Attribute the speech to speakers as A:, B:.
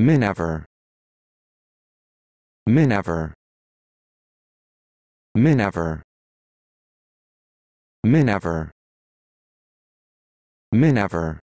A: Minever Minever Minever Minever Minever